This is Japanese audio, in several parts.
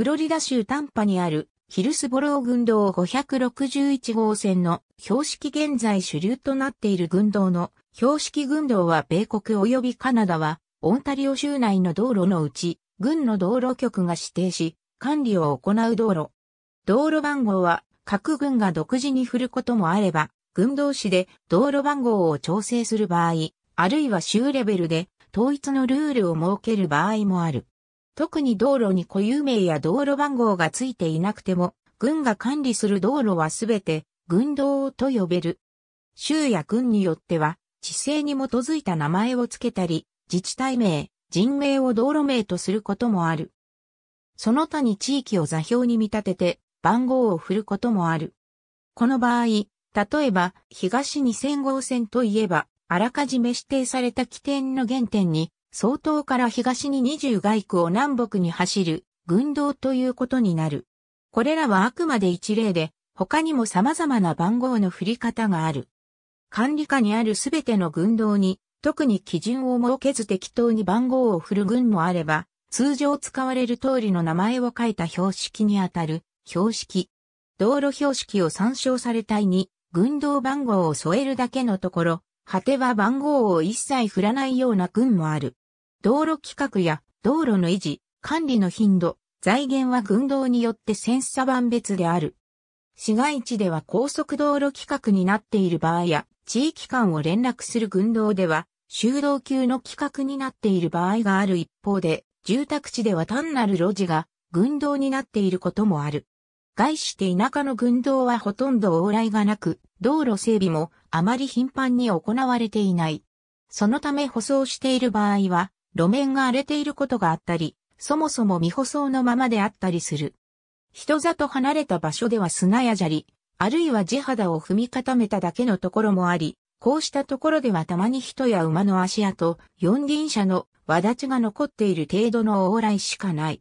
フロリダ州タンパにあるヒルスボロー軍道561号線の標識現在主流となっている軍道の標識軍道は米国及びカナダはオンタリオ州内の道路のうち軍の道路局が指定し管理を行う道路。道路番号は各軍が独自に振ることもあれば軍道士で道路番号を調整する場合、あるいは州レベルで統一のルールを設ける場合もある。特に道路に固有名や道路番号がついていなくても、軍が管理する道路はすべて、軍道と呼べる。州や軍によっては、地勢に基づいた名前を付けたり、自治体名、人名を道路名とすることもある。その他に地域を座標に見立てて、番号を振ることもある。この場合、例えば、東2000号線といえば、あらかじめ指定された起点の原点に、総統から東に20外区を南北に走る軍道ということになる。これらはあくまで一例で、他にも様々な番号の振り方がある。管理下にあるすべての軍道に、特に基準を設けず適当に番号を振る軍もあれば、通常使われる通りの名前を書いた標識にあたる標識。道路標識を参照されたいに、軍道番号を添えるだけのところ、果ては番号を一切振らないような軍もある。道路規格や道路の維持、管理の頻度、財源は群道によって千差万別である。市街地では高速道路規格になっている場合や、地域間を連絡する群道では、修道級の規格になっている場合がある一方で、住宅地では単なる路地が群道になっていることもある。外して田舎の群道はほとんど往来がなく、道路整備もあまり頻繁に行われていない。そのため舗装している場合は、路面が荒れていることがあったり、そもそも未舗装のままであったりする。人里離れた場所では砂や砂利、あるいは地肌を踏み固めただけのところもあり、こうしたところではたまに人や馬の足跡、四輪車の輪立ちが残っている程度の往来しかない。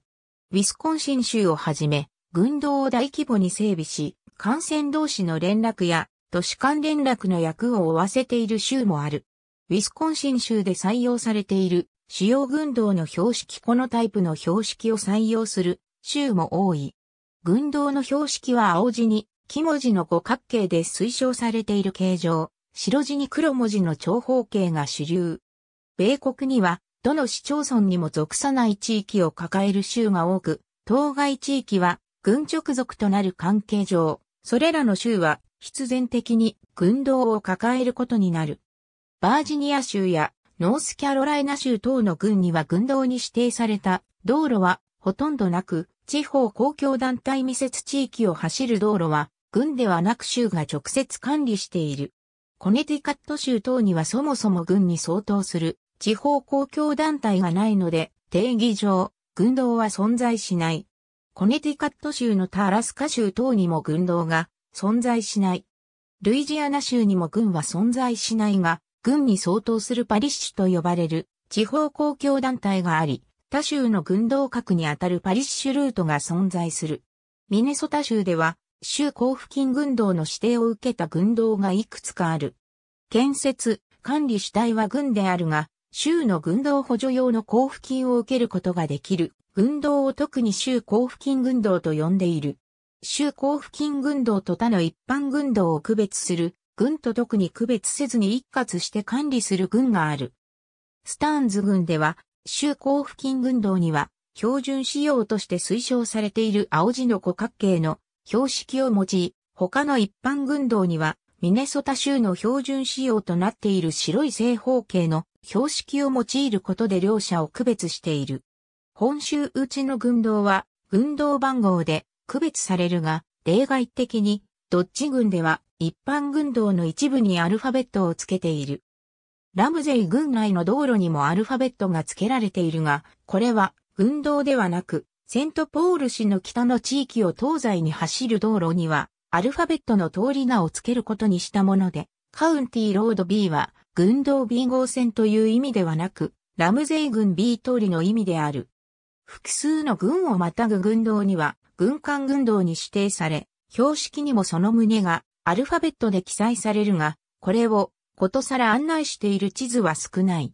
ウィスコンシン州をはじめ、軍道を大規模に整備し、幹線同士の連絡や都市間連絡の役を負わせている州もある。ウィスコンシン州で採用されている主要軍道の標識このタイプの標識を採用する州も多い。軍道の標識は青字に、木文字の五角形で推奨されている形状、白地に黒文字の長方形が主流。米国には、どの市町村にも属さない地域を抱える州が多く、当該地域は、軍直属となる関係上、それらの州は必然的に軍道を抱えることになる。バージニア州やノースキャロライナ州等の郡には軍道に指定された道路はほとんどなく、地方公共団体未設地域を走る道路は、軍ではなく州が直接管理している。コネティカット州等にはそもそも軍に相当する地方公共団体がないので、定義上、軍道は存在しない。コネティカット州のタラスカ州等にも軍道が存在しない。ルイジアナ州にも軍は存在しないが、軍に相当するパリッシュと呼ばれる地方公共団体があり、他州の軍道閣にあたるパリッシュルートが存在する。ミネソタ州では、州交付金軍道の指定を受けた軍道がいくつかある。建設、管理主体は軍であるが、州の軍道補助用の交付金を受けることができる。軍道を特に州交付金軍道と呼んでいる。州交付金軍道と他の一般軍道を区別する軍と特に区別せずに一括して管理する軍がある。スターンズ軍では、州交付金軍道には、標準仕様として推奨されている青地の五角形の標識を用い、他の一般軍道には、ミネソタ州の標準仕様となっている白い正方形の標識を用いることで両者を区別している。本州うちの軍道は、軍道番号で区別されるが、例外的に、どっち軍では一般軍道の一部にアルファベットをつけている。ラムゼイ軍内の道路にもアルファベットが付けられているが、これは軍道ではなく、セントポール市の北の地域を東西に走る道路には、アルファベットの通り名を付けることにしたもので、カウンティーロード B は、軍道 B 号線という意味ではなく、ラムゼイ軍 B 通りの意味である。複数の軍をまたぐ軍道には、軍艦軍道に指定され、標識にもその旨がアルファベットで記載されるが、これをことさら案内している地図は少ない。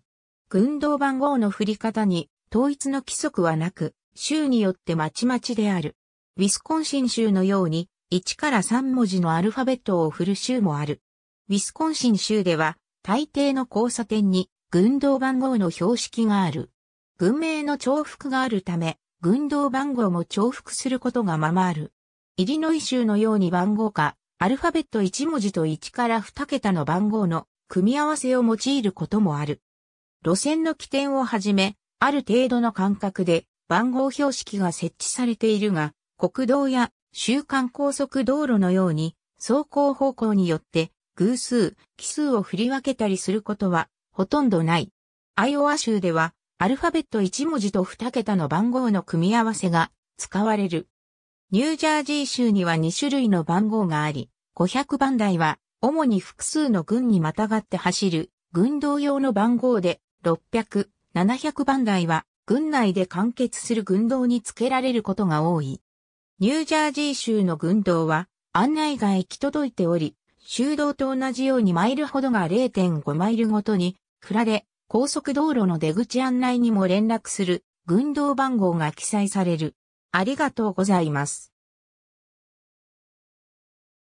群動番号の振り方に統一の規則はなく、州によってまちまちである。ウィスコンシン州のように1から3文字のアルファベットを振る州もある。ウィスコンシン州では大抵の交差点に群動番号の標識がある。軍名の重複があるため、群動番号も重複することがままある。イリノイ州のように番号かアルファベット1文字と1から2桁の番号の組み合わせを用いることもある。路線の起点をはじめ、ある程度の間隔で番号標識が設置されているが、国道や週間高速道路のように走行方向によって偶数、奇数を振り分けたりすることはほとんどない。アイオワ州ではアルファベット1文字と2桁の番号の組み合わせが使われる。ニュージャージー州には2種類の番号があり、500番台は主に複数の軍にまたがって走る軍道用の番号で、600、700番台は軍内で完結する軍道に付けられることが多い。ニュージャージー州の軍道は案内が行き届いており、州道と同じようにマイルほどが0.5マイルごとに、振られ、高速道路の出口案内にも連絡する軍道番号が記載される。ありがとうございます。